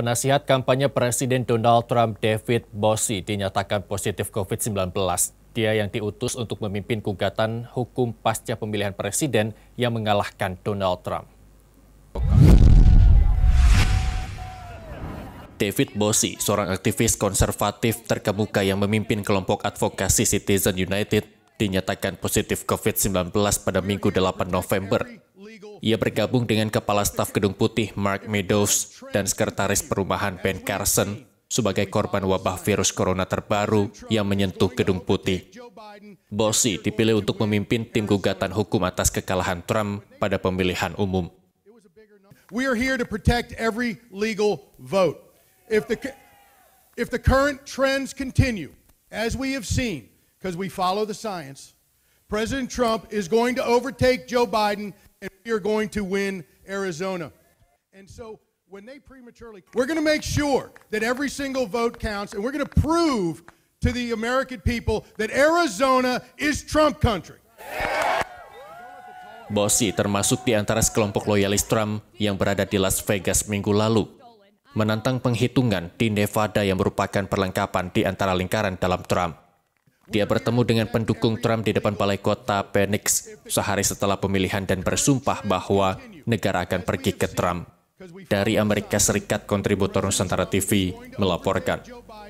Penasihat kampanye Presiden Donald Trump David Bossi dinyatakan positif COVID-19. Dia yang diutus untuk memimpin gugatan hukum pasca pemilihan presiden yang mengalahkan Donald Trump. David Bossi, seorang aktivis konservatif terkemuka yang memimpin kelompok advokasi Citizen United, dinyatakan positif COVID-19 pada Minggu 8 November ia bergabung dengan Kepala Staf Gedung Putih Mark Meadows dan Sekretaris Perumahan Ben Carson sebagai korban wabah virus corona terbaru yang menyentuh Gedung Putih. Bossy dipilih untuk memimpin tim gugatan hukum atas kekalahan Trump pada pemilihan umum. We are here to protect every legal vote. If the if the current trends continue as we have seen because we follow the science, President Trump is going to overtake Joe Biden Bosi going to win Arizona. And so when they prematurely, we're going to make sure that every single vote counts, and we're going to prove to the American people that Arizona is Trump country. termasuk di antara sekelompok loyalis Trump yang berada di Las Vegas minggu lalu, menantang penghitungan di Nevada yang merupakan perlengkapan di antara lingkaran dalam Trump. Dia bertemu dengan pendukung Trump di depan balai kota Phoenix sehari setelah pemilihan dan bersumpah bahwa negara akan pergi ke Trump. Dari Amerika Serikat, kontributor Nusantara TV melaporkan.